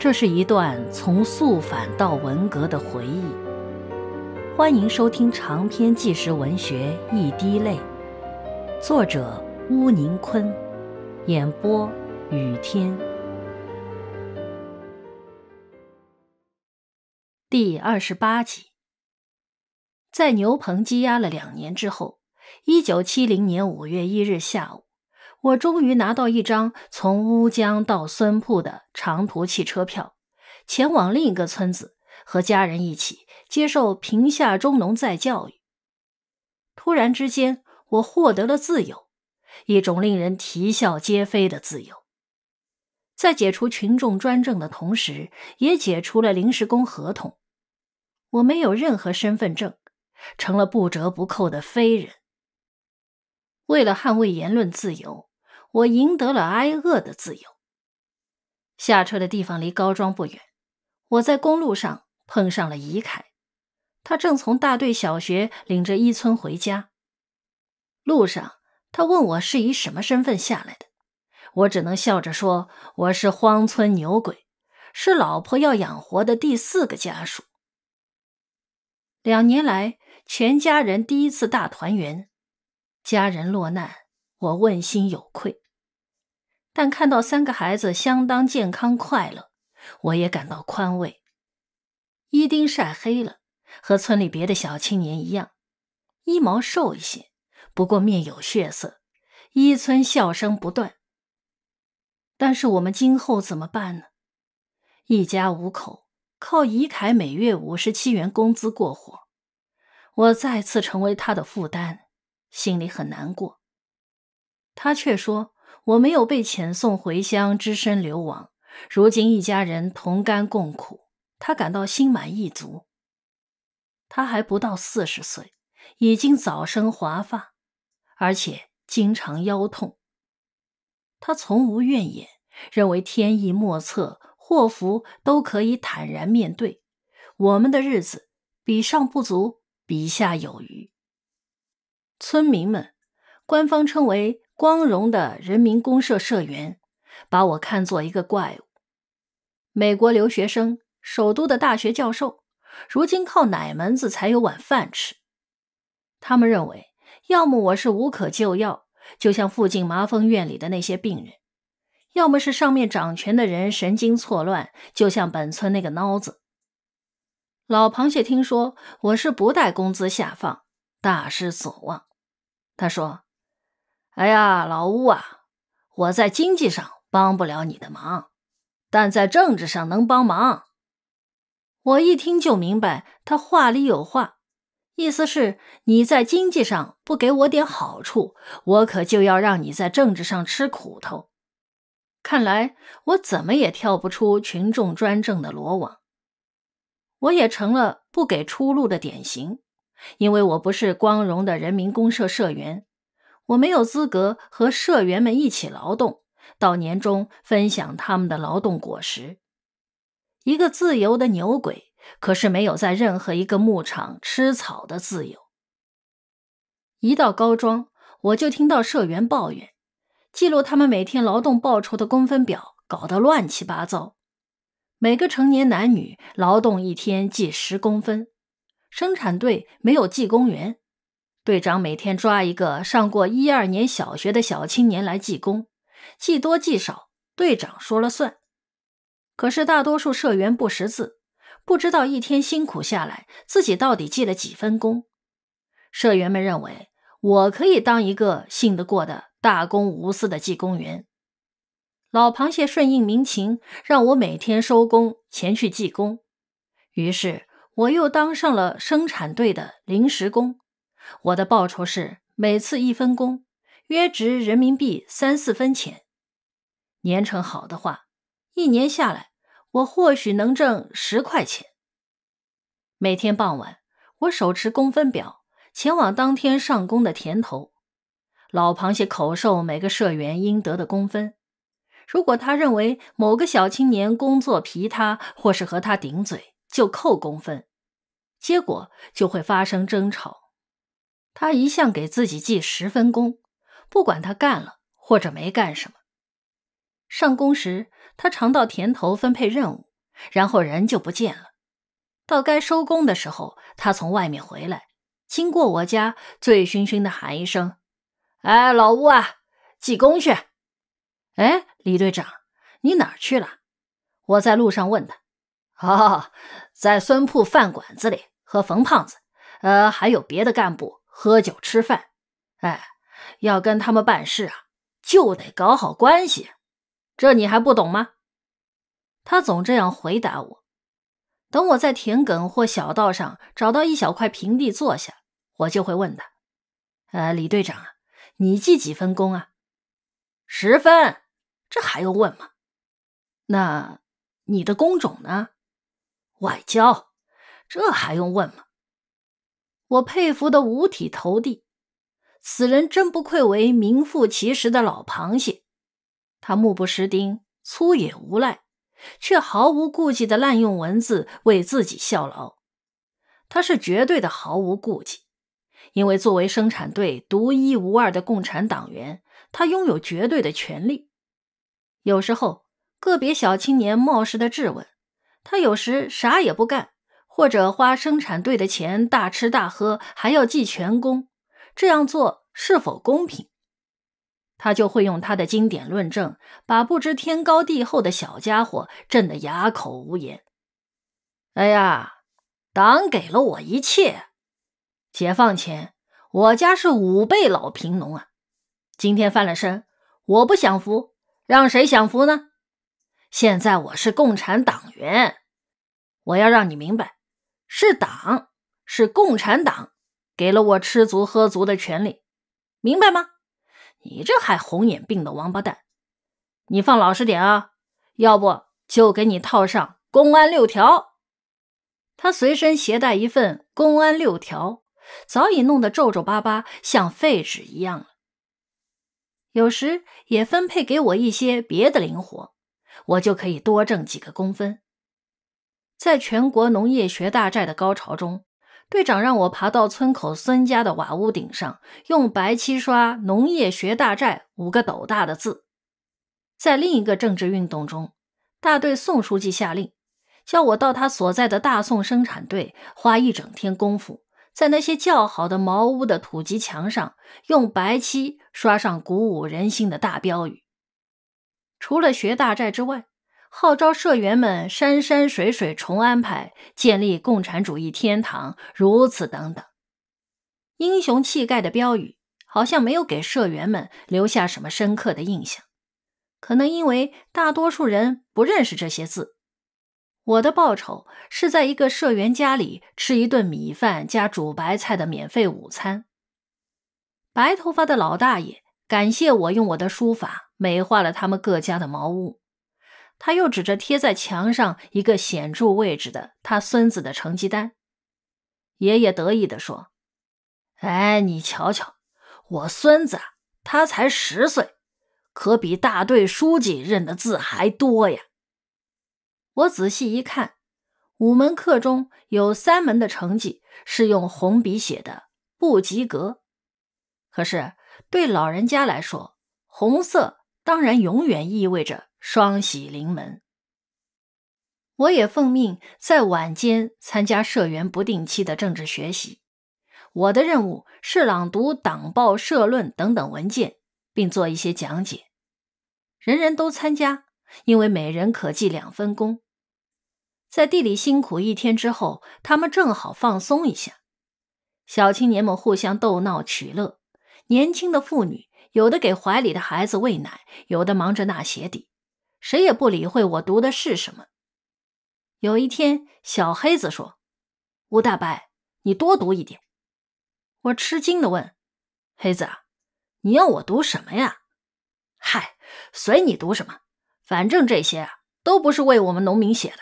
这是一段从肃反到文革的回忆。欢迎收听长篇纪实文学《一滴泪》，作者乌宁坤，演播雨天。第二十八集，在牛棚积压了两年之后，一九七零年五月一日下午。我终于拿到一张从乌江到孙铺的长途汽车票，前往另一个村子，和家人一起接受贫下中农再教育。突然之间，我获得了自由，一种令人啼笑皆非的自由。在解除群众专政的同时，也解除了临时工合同。我没有任何身份证，成了不折不扣的非人。为了捍卫言论自由。我赢得了挨饿的自由。下车的地方离高庄不远，我在公路上碰上了伊凯，他正从大队小学领着一村回家。路上，他问我是以什么身份下来的，我只能笑着说：“我是荒村牛鬼，是老婆要养活的第四个家属。”两年来，全家人第一次大团圆，家人落难，我问心有愧。但看到三个孩子相当健康快乐，我也感到宽慰。伊丁晒黑了，和村里别的小青年一样；衣毛瘦一些，不过面有血色；伊村笑声不断。但是我们今后怎么办呢？一家五口靠伊凯每月五十七元工资过活，我再次成为他的负担，心里很难过。他却说。我没有被遣送回乡，只身流亡。如今一家人同甘共苦，他感到心满意足。他还不到四十岁，已经早生华发，而且经常腰痛。他从无怨言，认为天意莫测，祸福都可以坦然面对。我们的日子比上不足，比下有余。村民们，官方称为。光荣的人民公社社员把我看作一个怪物。美国留学生、首都的大学教授，如今靠哪门子才有碗饭吃？他们认为，要么我是无可救药，就像附近麻风院里的那些病人；要么是上面掌权的人神经错乱，就像本村那个孬子。老螃蟹听说我是不带工资下放，大失所望。他说。哎呀，老乌啊，我在经济上帮不了你的忙，但在政治上能帮忙。我一听就明白，他话里有话，意思是你在经济上不给我点好处，我可就要让你在政治上吃苦头。看来我怎么也跳不出群众专政的罗网，我也成了不给出路的典型，因为我不是光荣的人民公社社员。我没有资格和社员们一起劳动，到年终分享他们的劳动果实。一个自由的牛鬼，可是没有在任何一个牧场吃草的自由。一到高庄，我就听到社员抱怨，记录他们每天劳动报酬的工分表搞得乱七八糟。每个成年男女劳动一天记十公分，生产队没有记工员。队长每天抓一个上过一二年小学的小青年来记工，记多记少，队长说了算。可是大多数社员不识字，不知道一天辛苦下来自己到底记了几分工。社员们认为我可以当一个信得过的大公无私的记工员。老螃蟹顺应民情，让我每天收工前去记工，于是我又当上了生产队的临时工。我的报酬是每次一分工，约值人民币三四分钱。年成好的话，一年下来我或许能挣十块钱。每天傍晚，我手持工分表前往当天上工的田头，老螃蟹口授每个社员应得的工分。如果他认为某个小青年工作疲沓或是和他顶嘴，就扣工分，结果就会发生争吵。他一向给自己记十分工，不管他干了或者没干什么。上工时，他常到田头分配任务，然后人就不见了。到该收工的时候，他从外面回来，经过我家，醉醺醺的喊一声：“哎，老吴啊，记工去！”哎，李队长，你哪儿去了？我在路上问他：“哦，在孙铺饭馆子里和冯胖子，呃，还有别的干部。”喝酒吃饭，哎，要跟他们办事啊，就得搞好关系，这你还不懂吗？他总这样回答我。等我在田埂或小道上找到一小块平地坐下，我就会问他：“呃，李队长啊，你记几分功啊？十分，这还用问吗？那你的工种呢？外交，这还用问吗？”我佩服的五体投地，此人真不愧为名副其实的老螃蟹。他目不识丁，粗野无赖，却毫无顾忌的滥用文字为自己效劳。他是绝对的毫无顾忌，因为作为生产队独一无二的共产党员，他拥有绝对的权利。有时候，个别小青年冒失的质问，他有时啥也不干。或者花生产队的钱大吃大喝，还要记全功，这样做是否公平？他就会用他的经典论证，把不知天高地厚的小家伙震得哑口无言。哎呀，党给了我一切。解放前，我家是五辈老贫农啊。今天翻了身，我不享福，让谁享福呢？现在我是共产党员，我要让你明白。是党，是共产党，给了我吃足喝足的权利，明白吗？你这还红眼病的王八蛋，你放老实点啊！要不就给你套上公安六条。他随身携带一份公安六条，早已弄得皱皱巴巴，像废纸一样了。有时也分配给我一些别的零活，我就可以多挣几个工分。在全国农业学大寨的高潮中，队长让我爬到村口孙家的瓦屋顶上，用白漆刷“农业学大寨”五个斗大的字。在另一个政治运动中，大队宋书记下令，叫我到他所在的大宋生产队，花一整天功夫，在那些较好的茅屋的土基墙上，用白漆刷上鼓舞人心的大标语。除了学大寨之外。号召社员们山山水水重安排，建立共产主义天堂，如此等等，英雄气概的标语好像没有给社员们留下什么深刻的印象，可能因为大多数人不认识这些字。我的报酬是在一个社员家里吃一顿米饭加煮白菜的免费午餐。白头发的老大爷感谢我用我的书法美化了他们各家的茅屋。他又指着贴在墙上一个显著位置的他孙子的成绩单，爷爷得意地说：“哎，你瞧瞧，我孙子他才十岁，可比大队书记认的字还多呀！”我仔细一看，五门课中有三门的成绩是用红笔写的，不及格。可是对老人家来说，红色当然永远意味着……双喜临门，我也奉命在晚间参加社员不定期的政治学习。我的任务是朗读党报、社论等等文件，并做一些讲解。人人都参加，因为每人可记两分工。在地里辛苦一天之后，他们正好放松一下。小青年们互相逗闹取乐，年轻的妇女有的给怀里的孩子喂奶，有的忙着纳鞋底。谁也不理会我读的是什么。有一天，小黑子说：“吴大伯，你多读一点。”我吃惊的问：“黑子，你要我读什么呀？”“嗨，随你读什么，反正这些啊都不是为我们农民写的。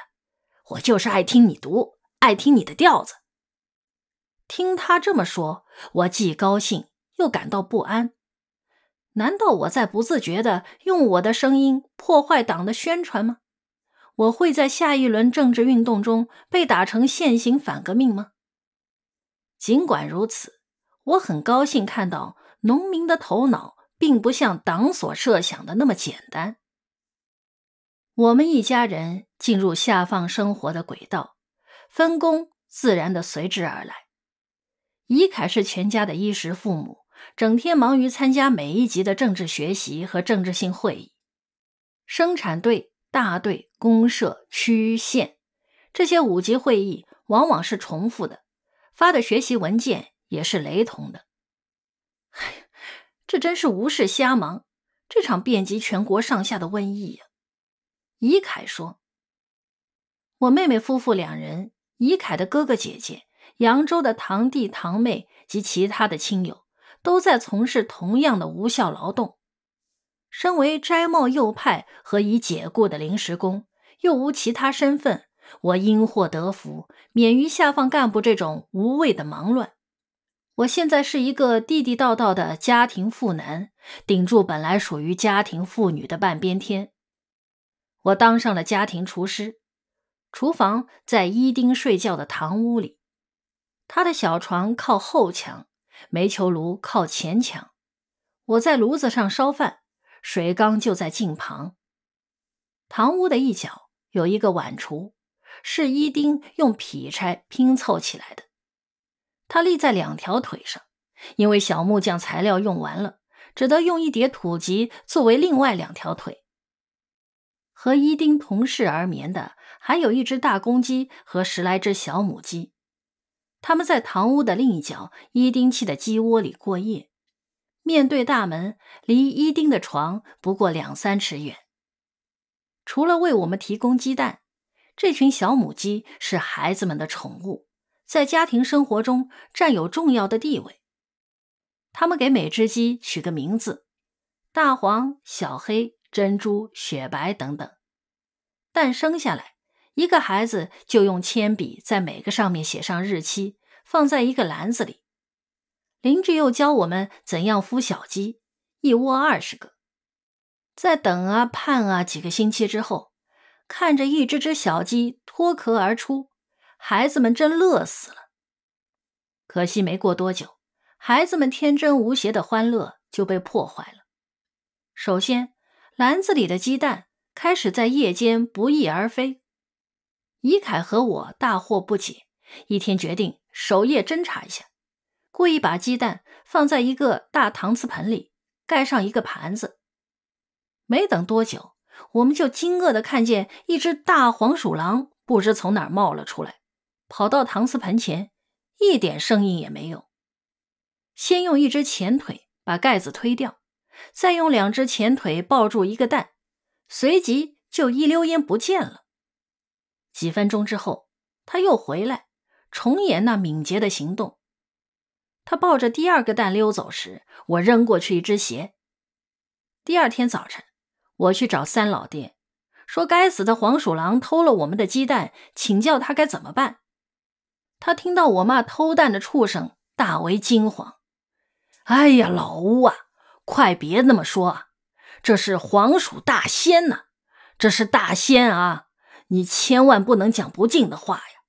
我就是爱听你读，爱听你的调子。”听他这么说，我既高兴又感到不安。难道我在不自觉的用我的声音破坏党的宣传吗？我会在下一轮政治运动中被打成现行反革命吗？尽管如此，我很高兴看到农民的头脑并不像党所设想的那么简单。我们一家人进入下放生活的轨道，分工自然的随之而来。乙凯是全家的衣食父母。整天忙于参加每一级的政治学习和政治性会议，生产队、大队、公社、区、县，这些五级会议往往是重复的，发的学习文件也是雷同的。哎，这真是无事瞎忙！这场遍及全国上下的瘟疫呀，怡凯说：“我妹妹夫妇两人，怡凯的哥哥姐姐，扬州的堂弟堂妹及其他的亲友。”都在从事同样的无效劳动。身为摘帽右派和已解雇的临时工，又无其他身份，我因祸得福，免于下放干部这种无谓的忙乱。我现在是一个地地道道的家庭妇男，顶住本来属于家庭妇女的半边天。我当上了家庭厨师，厨房在伊丁睡觉的堂屋里，他的小床靠后墙。煤球炉靠前墙，我在炉子上烧饭，水缸就在近旁。堂屋的一角有一个碗橱，是伊丁用劈柴拼凑起来的。它立在两条腿上，因为小木匠材料用完了，只得用一叠土级作为另外两条腿。和伊丁同室而眠的，还有一只大公鸡和十来只小母鸡。他们在堂屋的另一角，伊丁砌的鸡窝里过夜。面对大门，离伊丁的床不过两三尺远。除了为我们提供鸡蛋，这群小母鸡是孩子们的宠物，在家庭生活中占有重要的地位。他们给每只鸡取个名字：大黄、小黑、珍珠、雪白等等。蛋生下来。一个孩子就用铅笔在每个上面写上日期，放在一个篮子里。邻居又教我们怎样孵小鸡，一窝二十个。在等啊盼啊几个星期之后，看着一只只小鸡脱壳而出，孩子们真乐死了。可惜没过多久，孩子们天真无邪的欢乐就被破坏了。首先，篮子里的鸡蛋开始在夜间不翼而飞。怡凯和我大惑不解，一天决定守夜侦查一下，故意把鸡蛋放在一个大搪瓷盆里，盖上一个盘子。没等多久，我们就惊愕的看见一只大黄鼠狼不知从哪冒了出来，跑到搪瓷盆前，一点声音也没有。先用一只前腿把盖子推掉，再用两只前腿抱住一个蛋，随即就一溜烟不见了。几分钟之后，他又回来，重演那敏捷的行动。他抱着第二个蛋溜走时，我扔过去一只鞋。第二天早晨，我去找三老爹，说：“该死的黄鼠狼偷了我们的鸡蛋，请教他该怎么办。”他听到我骂偷蛋的畜生，大为惊慌：“哎呀，老乌啊，快别那么说，啊！这是黄鼠大仙呐，这是大仙啊！”你千万不能讲不敬的话呀！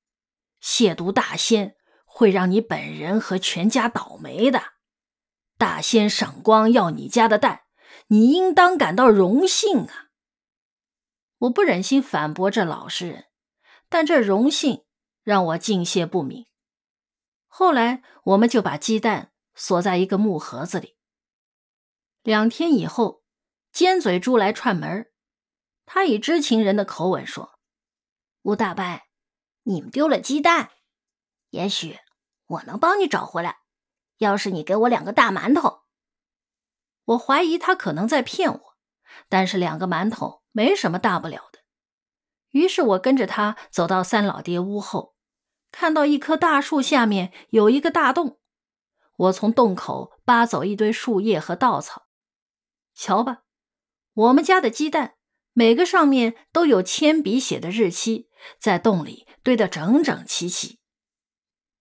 亵渎大仙会让你本人和全家倒霉的。大仙赏光要你家的蛋，你应当感到荣幸啊！我不忍心反驳这老实人，但这荣幸让我敬谢不敏。后来，我们就把鸡蛋锁在一个木盒子里。两天以后，尖嘴猪来串门他以知情人的口吻说。吴大伯，你们丢了鸡蛋，也许我能帮你找回来。要是你给我两个大馒头，我怀疑他可能在骗我。但是两个馒头没什么大不了的。于是我跟着他走到三老爹屋后，看到一棵大树下面有一个大洞。我从洞口扒走一堆树叶和稻草，瞧吧，我们家的鸡蛋，每个上面都有铅笔写的日期。在洞里堆得整整齐齐。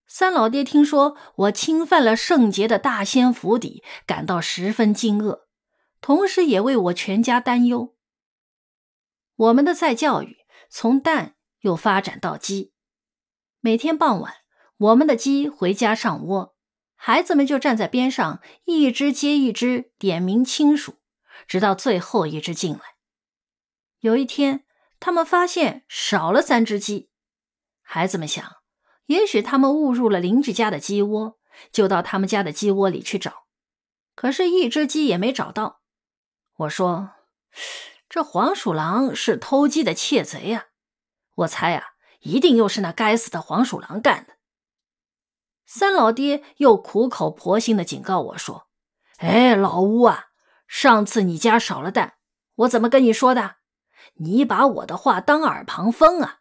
三老爹听说我侵犯了圣洁的大仙府邸，感到十分惊愕，同时也为我全家担忧。我们的再教育从蛋又发展到鸡。每天傍晚，我们的鸡回家上窝，孩子们就站在边上，一只接一只点名亲属，直到最后一只进来。有一天。他们发现少了三只鸡，孩子们想，也许他们误入了邻居家的鸡窝，就到他们家的鸡窝里去找，可是，一只鸡也没找到。我说：“这黄鼠狼是偷鸡的窃贼呀！我猜呀，一定又是那该死的黄鼠狼干的。”三老爹又苦口婆心的警告我说：“哎，老乌啊，上次你家少了蛋，我怎么跟你说的？”你把我的话当耳旁风啊！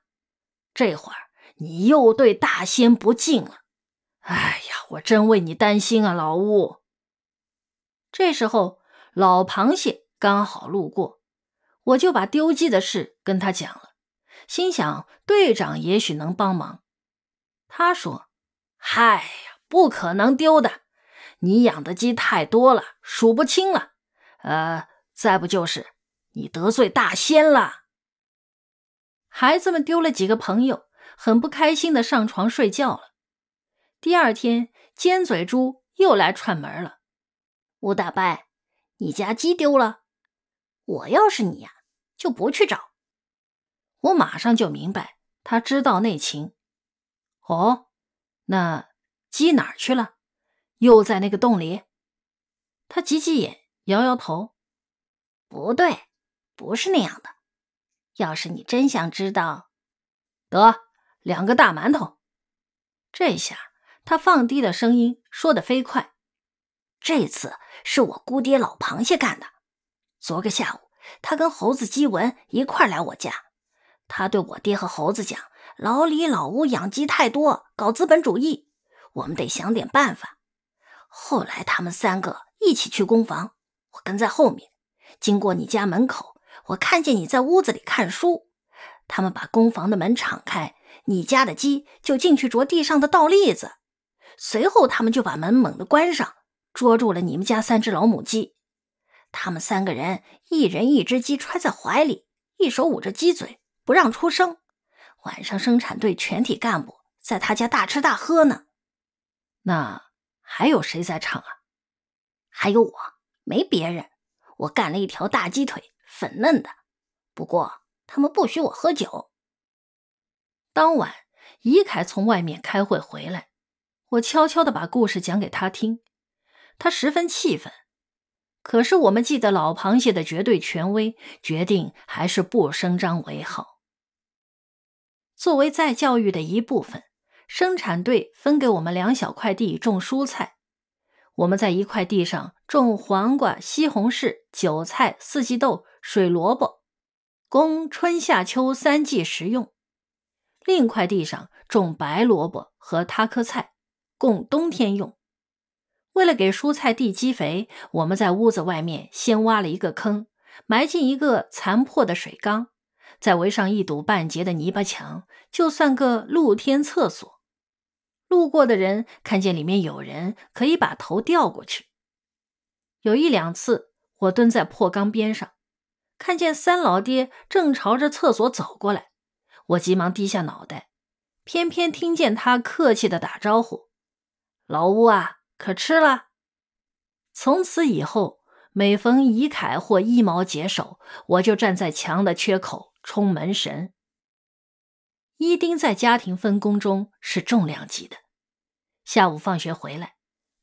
这会儿你又对大仙不敬了。哎呀，我真为你担心啊，老乌。这时候老螃蟹刚好路过，我就把丢鸡的事跟他讲了，心想队长也许能帮忙。他说：“嗨呀，不可能丢的，你养的鸡太多了，数不清了。呃，再不就是……”你得罪大仙了。孩子们丢了几个朋友，很不开心的上床睡觉了。第二天，尖嘴猪又来串门了。吴大伯，你家鸡丢了？我要是你呀，就不去找。我马上就明白，他知道内情。哦，那鸡哪儿去了？又在那个洞里？他挤挤眼，摇摇头，不对。不是那样的，要是你真想知道，得两个大馒头。这下他放低了声音，说的飞快。这次是我姑爹老螃蟹干的。昨个下午，他跟猴子基文一块来我家。他对我爹和猴子讲：“老李老吴养鸡太多，搞资本主义，我们得想点办法。”后来他们三个一起去工房，我跟在后面，经过你家门口。我看见你在屋子里看书，他们把工房的门敞开，你家的鸡就进去啄地上的稻栗子，随后他们就把门猛的关上，捉住了你们家三只老母鸡。他们三个人一人一只鸡揣在怀里，一手捂着鸡嘴不让出声。晚上生产队全体干部在他家大吃大喝呢。那还有谁在场啊？还有我，没别人。我干了一条大鸡腿。粉嫩的，不过他们不许我喝酒。当晚，伊凯从外面开会回来，我悄悄的把故事讲给他听，他十分气愤。可是我们记得老螃蟹的绝对权威，决定还是不声张为好。作为再教育的一部分，生产队分给我们两小块地种蔬菜，我们在一块地上种黄瓜、西红柿、韭菜、四季豆。水萝卜，供春夏秋三季食用。另一块地上种白萝卜和他科菜，供冬天用。为了给蔬菜地积肥，我们在屋子外面先挖了一个坑，埋进一个残破的水缸，再围上一堵半截的泥巴墙，就算个露天厕所。路过的人看见里面有人，可以把头掉过去。有一两次，我蹲在破缸边上。看见三老爹正朝着厕所走过来，我急忙低下脑袋，偏偏听见他客气的打招呼：“老屋啊，可吃了。”从此以后，每逢乙凯或一毛解手，我就站在墙的缺口冲门神。一丁在家庭分工中是重量级的。下午放学回来，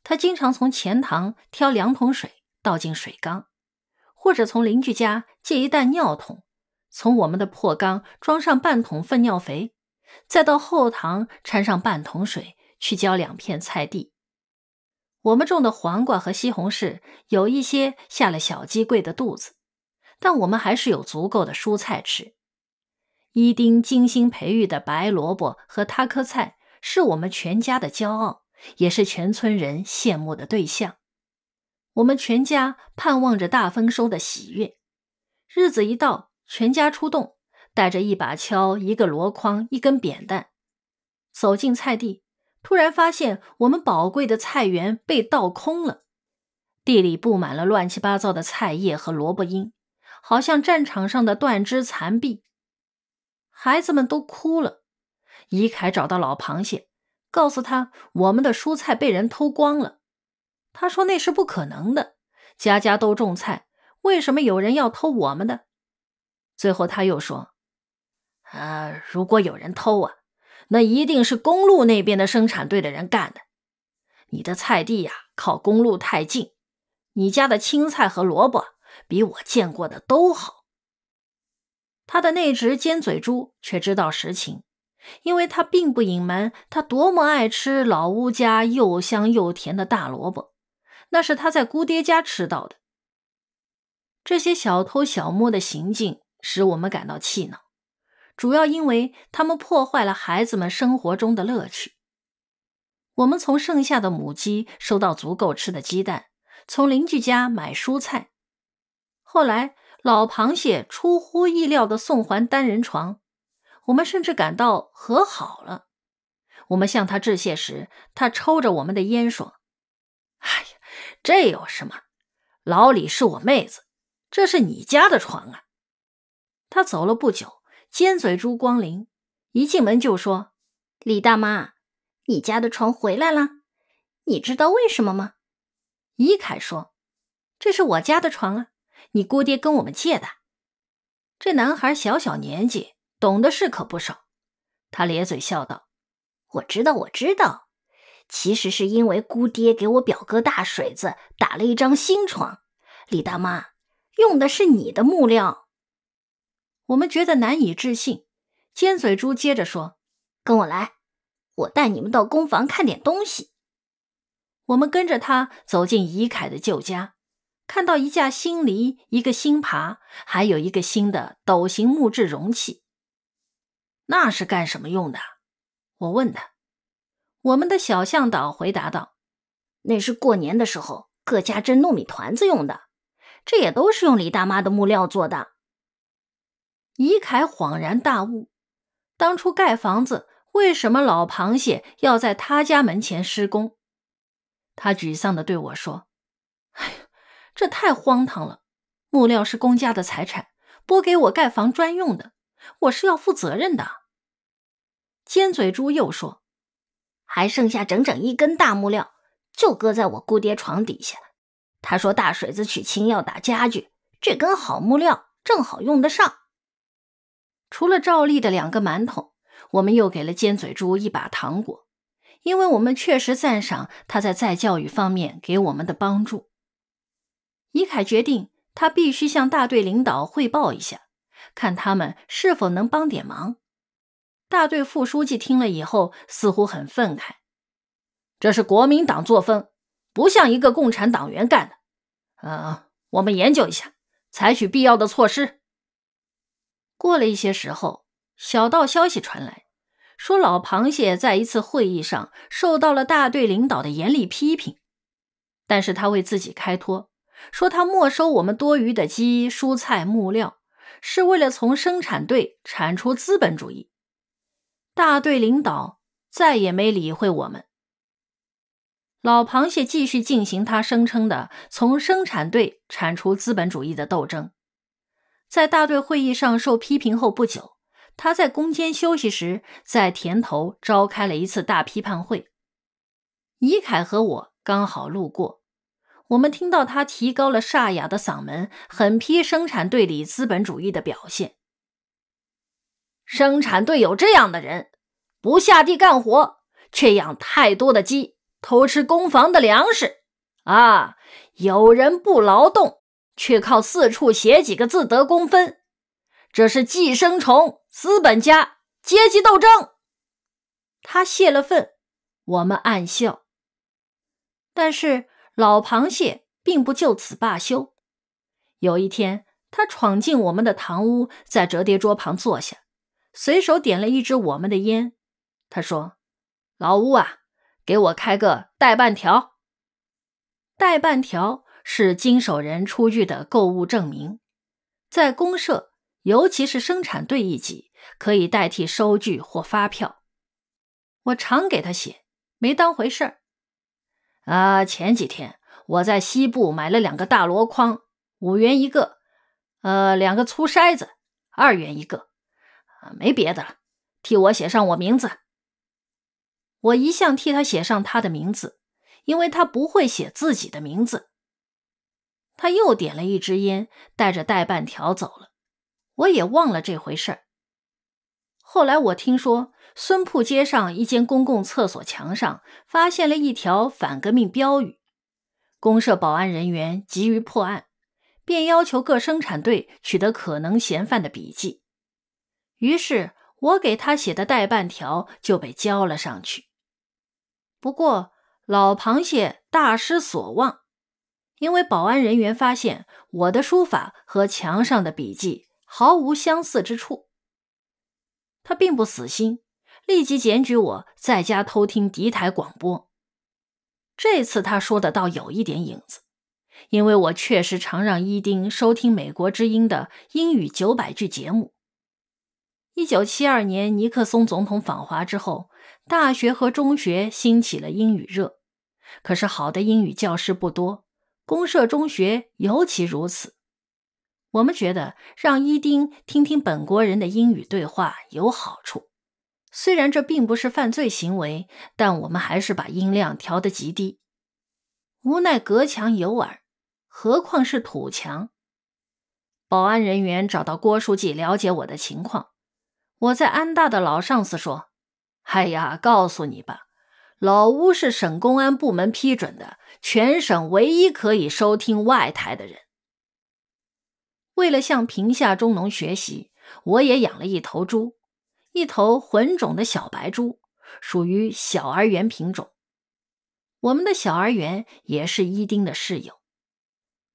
他经常从前堂挑两桶水倒进水缸。或者从邻居家借一袋尿桶，从我们的破缸装上半桶粪尿肥，再到后堂掺上半桶水去浇两片菜地。我们种的黄瓜和西红柿有一些下了小鸡贵的肚子，但我们还是有足够的蔬菜吃。伊丁精心培育的白萝卜和他科菜是我们全家的骄傲，也是全村人羡慕的对象。我们全家盼望着大丰收的喜悦，日子一到，全家出动，带着一把锹、一个箩筐、一根扁担，走进菜地，突然发现我们宝贵的菜园被倒空了，地里布满了乱七八糟的菜叶和萝卜缨，好像战场上的断肢残臂。孩子们都哭了。乙凯找到老螃蟹，告诉他我们的蔬菜被人偷光了。他说：“那是不可能的，家家都种菜，为什么有人要偷我们的？”最后他又说：“啊，如果有人偷啊，那一定是公路那边的生产队的人干的。你的菜地呀，靠公路太近，你家的青菜和萝卜比我见过的都好。”他的那只尖嘴猪却知道实情，因为他并不隐瞒，他多么爱吃老乌家又香又甜的大萝卜。那是他在姑爹家吃到的。这些小偷小摸的行径使我们感到气恼，主要因为他们破坏了孩子们生活中的乐趣。我们从剩下的母鸡收到足够吃的鸡蛋，从邻居家买蔬菜。后来老螃蟹出乎意料地送还单人床，我们甚至感到和好了。我们向他致谢时，他抽着我们的烟说。这有什么？老李是我妹子，这是你家的床啊。他走了不久，尖嘴朱光临，一进门就说：“李大妈，你家的床回来了，你知道为什么吗？”伊凯说：“这是我家的床啊，你姑爹跟我们借的。”这男孩小小年纪，懂的事可不少。他咧嘴笑道：“我知道，我知道。”其实是因为姑爹给我表哥大水子打了一张新床，李大妈用的是你的木料。我们觉得难以置信，尖嘴猪接着说：“跟我来，我带你们到工房看点东西。”我们跟着他走进怡凯的旧家，看到一架新犁，一个新耙，还有一个新的斗形木质容器。那是干什么用的？我问他。我们的小向导回答道：“那是过年的时候各家蒸糯米团子用的，这也都是用李大妈的木料做的。”伊凯恍然大悟，当初盖房子为什么老螃蟹要在他家门前施工？他沮丧地对我说：“哎呀，这太荒唐了！木料是公家的财产，拨给我盖房专用的，我是要负责任的。”尖嘴猪又说。还剩下整整一根大木料，就搁在我姑爹床底下。他说：“大水子娶亲要打家具，这根好木料正好用得上。”除了赵丽的两个馒头，我们又给了尖嘴猪一把糖果，因为我们确实赞赏他在再教育方面给我们的帮助。伊凯决定，他必须向大队领导汇报一下，看他们是否能帮点忙。大队副书记听了以后，似乎很愤慨：“这是国民党作风，不像一个共产党员干的。”嗯，我们研究一下，采取必要的措施。过了一些时候，小道消息传来，说老螃蟹在一次会议上受到了大队领导的严厉批评，但是他为自己开脱，说他没收我们多余的鸡、蔬菜、木料，是为了从生产队铲除资本主义。大队领导再也没理会我们。老螃蟹继续进行他声称的从生产队铲除资本主义的斗争。在大队会议上受批评后不久，他在工间休息时在田头召开了一次大批判会。倪凯和我刚好路过，我们听到他提高了沙哑的嗓门，狠批生产队里资本主义的表现。生产队有这样的人，不下地干活，却养太多的鸡，偷吃工房的粮食啊！有人不劳动，却靠四处写几个字得工分，这是寄生虫、资本家阶级斗争。他泄了愤，我们暗笑。但是老螃蟹并不就此罢休。有一天，他闯进我们的堂屋，在折叠桌旁坐下。随手点了一支我们的烟，他说：“老吴啊，给我开个代办条。代办条是经手人出具的购物证明，在公社，尤其是生产队一级，可以代替收据或发票。我常给他写，没当回事儿。啊，前几天我在西部买了两个大箩筐，五元一个，呃，两个粗筛子，二元一个。”没别的了，替我写上我名字。我一向替他写上他的名字，因为他不会写自己的名字。他又点了一支烟，带着代办条走了。我也忘了这回事儿。后来我听说，孙铺街上一间公共厕所墙上发现了一条反革命标语，公社保安人员急于破案，便要求各生产队取得可能嫌犯的笔迹。于是我给他写的代办条就被交了上去。不过老螃蟹大失所望，因为保安人员发现我的书法和墙上的笔记毫无相似之处。他并不死心，立即检举我在家偷听敌台广播。这次他说的倒有一点影子，因为我确实常让伊丁收听美国之音的英语九百句节目。一九七二年，尼克松总统访华之后，大学和中学兴起了英语热。可是，好的英语教师不多，公社中学尤其如此。我们觉得让伊丁听听本国人的英语对话有好处，虽然这并不是犯罪行为，但我们还是把音量调得极低。无奈隔墙有耳，何况是土墙。保安人员找到郭书记，了解我的情况。我在安大的老上司说：“哎呀，告诉你吧，老吴是省公安厅部门批准的，全省唯一可以收听外台的人。为了向贫下中农学习，我也养了一头猪，一头混种的小白猪，属于小而圆品种。我们的小而圆也是伊丁的室友。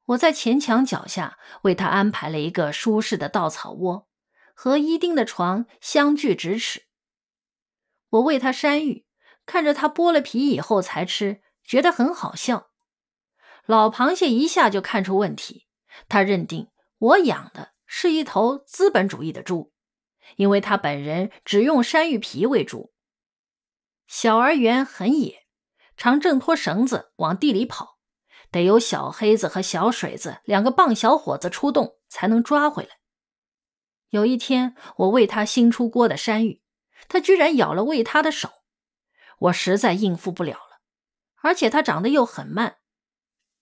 我在前墙脚下为他安排了一个舒适的稻草窝。”和伊丁的床相距咫尺，我喂他山芋，看着他剥了皮以后才吃，觉得很好笑。老螃蟹一下就看出问题，他认定我养的是一头资本主义的猪，因为他本人只用山芋皮喂猪。小儿猿很野，常挣脱绳子往地里跑，得有小黑子和小水子两个棒小伙子出动才能抓回来。有一天，我喂它新出锅的山芋，它居然咬了喂它的手，我实在应付不了了。而且它长得又很慢，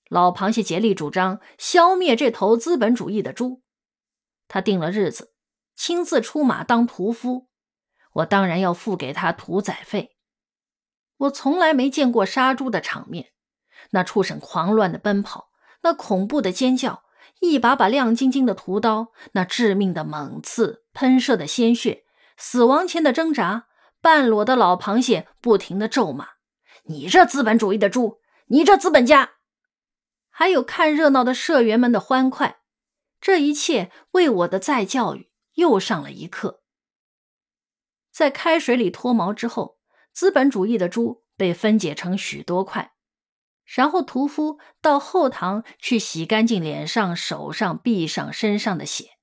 老螃蟹竭力主张消灭这头资本主义的猪。他定了日子，亲自出马当屠夫，我当然要付给他屠宰费。我从来没见过杀猪的场面，那畜生狂乱的奔跑，那恐怖的尖叫。一把把亮晶晶的屠刀，那致命的猛刺，喷射的鲜血，死亡前的挣扎，半裸的老螃蟹不停的咒骂：“你这资本主义的猪，你这资本家！”还有看热闹的社员们的欢快，这一切为我的再教育又上了一课。在开水里脱毛之后，资本主义的猪被分解成许多块。然后屠夫到后堂去洗干净脸上、手上、臂上、身上的血。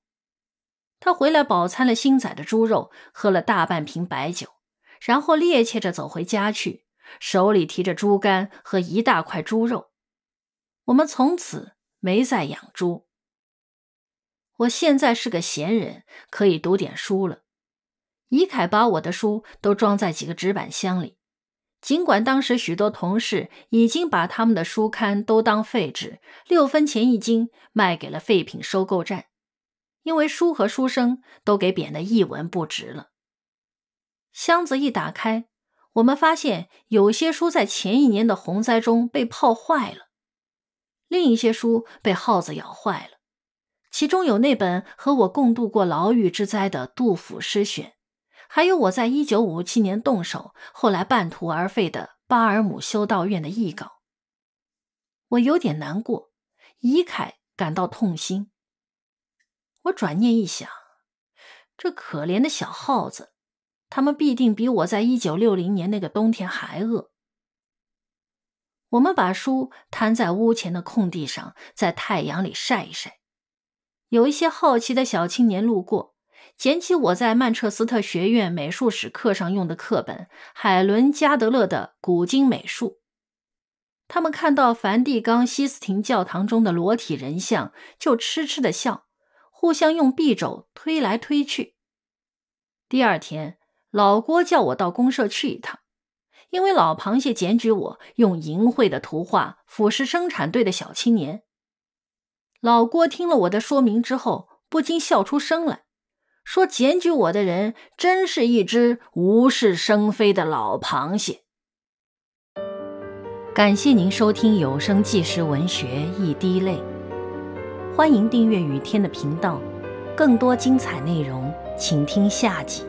他回来饱餐了新宰的猪肉，喝了大半瓶白酒，然后趔趄着走回家去，手里提着猪肝和一大块猪肉。我们从此没再养猪。我现在是个闲人，可以读点书了。一凯把我的书都装在几个纸板箱里。尽管当时许多同事已经把他们的书刊都当废纸，六分钱一斤卖给了废品收购站，因为书和书生都给贬得一文不值了。箱子一打开，我们发现有些书在前一年的洪灾中被泡坏了，另一些书被耗子咬坏了，其中有那本和我共度过牢狱之灾的《杜甫诗选》。还有我在一九五七年动手，后来半途而废的巴尔姆修道院的译稿，我有点难过，伊凯感到痛心。我转念一想，这可怜的小耗子，他们必定比我在一九六零年那个冬天还饿。我们把书摊在屋前的空地上，在太阳里晒一晒。有一些好奇的小青年路过。捡起我在曼彻斯特学院美术史课上用的课本《海伦·加德勒的古今美术》，他们看到梵蒂冈西斯廷教堂中的裸体人像就痴痴的笑，互相用臂肘推来推去。第二天，老郭叫我到公社去一趟，因为老螃蟹检举我用淫秽的图画腐蚀生产队的小青年。老郭听了我的说明之后，不禁笑出声来。说检举我的人，真是一只无事生非的老螃蟹。感谢您收听有声纪实文学《一滴泪》，欢迎订阅雨天的频道，更多精彩内容，请听下集。